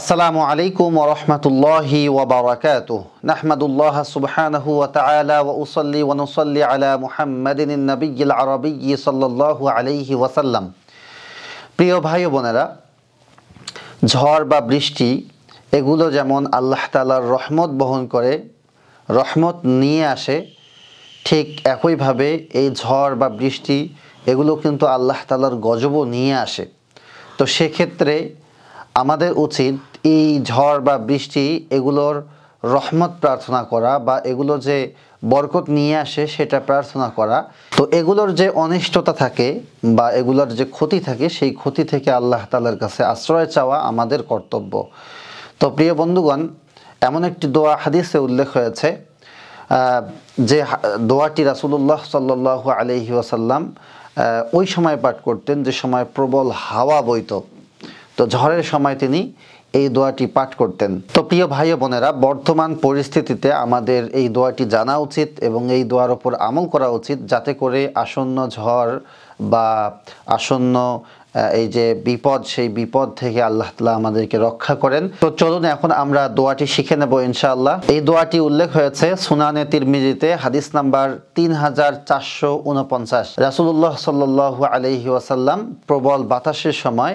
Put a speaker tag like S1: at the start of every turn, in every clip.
S1: আসসালামু আলাইকুম ওরহমতুল্লাহি ওবরাকাত নাহমাদুল্লাহ সুবহানাহু ওয়া তাআলা ওয়া উসাল্লি ওয়া নুসাল্লি আলা মুহাম্মাদিন নবিয়্যিল আরাবিয়্যি সাল্লাল্লাহু আলাইহি ওয়াসাল্লাম প্রিয় ভাই বোনেরা ঝড় বা বৃষ্টি এগুলো যেমন আল্লাহ তালার রহমত বহন করে রহমত নিয়ে আসে ঠিক একইভাবে এই ঝড় বা বৃষ্টি এগুলো কিন্তু আল্লাহ তালার গজবও নিয়ে আসে তো সেক্ষেত্রে আমাদের উচিত এই ঝড় বা বৃষ্টি এগুলোর রহমত প্রার্থনা করা বা এগুলো যে বরকত নিয়ে আসে সেটা প্রার্থনা করা তো এগুলোর যে অনিষ্টতা থাকে বা এগুলোর যে ক্ষতি থাকে সেই ক্ষতি থেকে আল্লাহ তালার কাছে আশ্রয় চাওয়া আমাদের কর্তব্য তো প্রিয় বন্ধুগণ এমন একটি দোয়া হাদিসে উল্লেখ হয়েছে যে দোয়াটি রাসুলুল্লাহ সাল্লু আলহি ওসাল্লাম ওই সময় পাঠ করতেন যে সময় প্রবল হাওয়া বইত তো ঝড়ের সময় তিনি এই দোয়াটি পাঠ করতেন তো প্রিয় ভাই বোনেরা বর্তমান পরিস্থিতিতে আমাদের এই দোয়াটি জানা উচিত এবং এই দোয়ার ওপর আমল করা উচিত যাতে করে আসন্ন ঝড় বা আসন্ন এই যে বিপদ সেই বিপদ থেকে আল্লাহ তালা আমাদেরকে রক্ষা করেন তো চলুন এখন আমরা দোয়াটি শিখে নেব ইনশাআল্লাহ এই দোয়াটি উল্লেখ হয়েছে সুনানে তিরমিজিতে হাদিস নাম্বার তিন হাজার চারশো উনপঞ্চাশ রাসুল্লাহ সাল্লু আলহি ওয়াসাল্লাম প্রবল বাতাসের সময়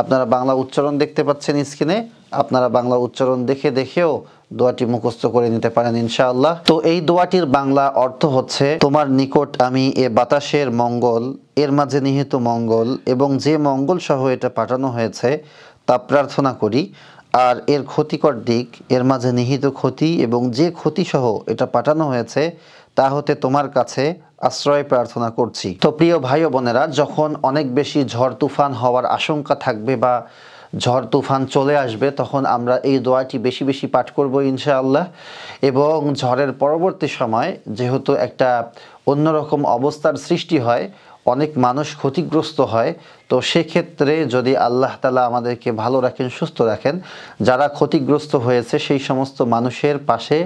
S1: আপনারা বাংলা উচ্চারণ দেখতে পাচ্ছেন স্ক্রিনে আপনারা বাংলা উচ্চারণ দেখে দেখেও দোয়াটি মুখস্থ করে নিতে পারেন ইনশাআল্লাহ তো এই দোয়াটির বাংলা অর্থ হচ্ছে তোমার নিকট আমি এ বাতাসের মঙ্গল এর মাঝে নিহিত মঙ্গল এবং যে মঙ্গল সহ এটা পাঠানো হয়েছে তা প্রার্থনা করি আর এর ক্ষতিকর দিক এর মাঝে নিহিত ক্ষতি এবং যে ক্ষতি সহ এটা পাঠানো হয়েছে তা হতে তোমার কাছে আশ্রয় প্রার্থনা করছি তো প্রিয় ভাই বোনেরা যখন অনেক বেশি ঝড় তুফান হওয়ার আশঙ্কা থাকবে বা ঝড় তুফান চলে আসবে তখন আমরা এই দোয়াটি বেশি বেশি পাঠ করব ইনশাআল্লাহ এবং ঝড়ের পরবর্তী সময় যেহেতু একটা অন্যরকম অবস্থার সৃষ্টি হয় অনেক মানুষ ক্ষতিগ্রস্ত হয় তো সেক্ষেত্রে যদি আল্লাহ তালা আমাদেরকে ভালো রাখেন সুস্থ রাখেন যারা ক্ষতিগ্রস্ত হয়েছে সেই সমস্ত মানুষের পাশে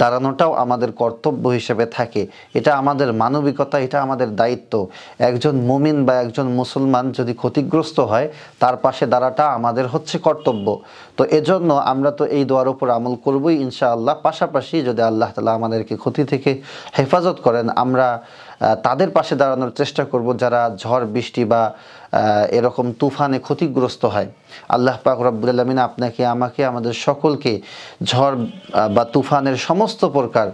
S1: দাঁড়ানোটাও আমাদের কর্তব্য হিসেবে থাকে এটা আমাদের মানবিকতা এটা আমাদের দায়িত্ব একজন মুমিন বা একজন মুসলমান যদি ক্ষতিগ্রস্ত হয় তার পাশে দাঁড়াটা আমাদের হচ্ছে কর্তব্য তো এজন্য আমরা তো এই দোয়ার উপর আমল করবই ইনশাআল্লাহ পাশাপাশি যদি আল্লাহ তালা আমাদেরকে ক্ষতি থেকে হেফাজত করেন আমরা তাদের পাশে দাঁড়ানোর চেষ্টা করব যারা ঝড় বৃষ্টি বা এরকম তুফানে ক্ষতিগ্রস্ত হয় আল্লাহ পাক রব্বুল আলমিন আপনাকে আমাকে আমাদের সকলকে ঝড় বা তুফানের সমস্ত প্রকার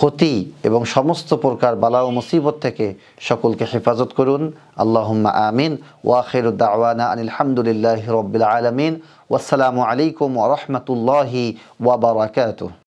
S1: ক্ষতি এবং সমস্ত প্রকার বালা ও মুসিবত থেকে সকলকে হেফাজত করুন আল্লাহ আমিন ওয়াখের দাওয়ানা আনিলহামদুলিল্লাহ রবিল আলমিন ওয়াসালামু আলাইকুম ওরহমতুল্লাহি ওয়াবারাকাত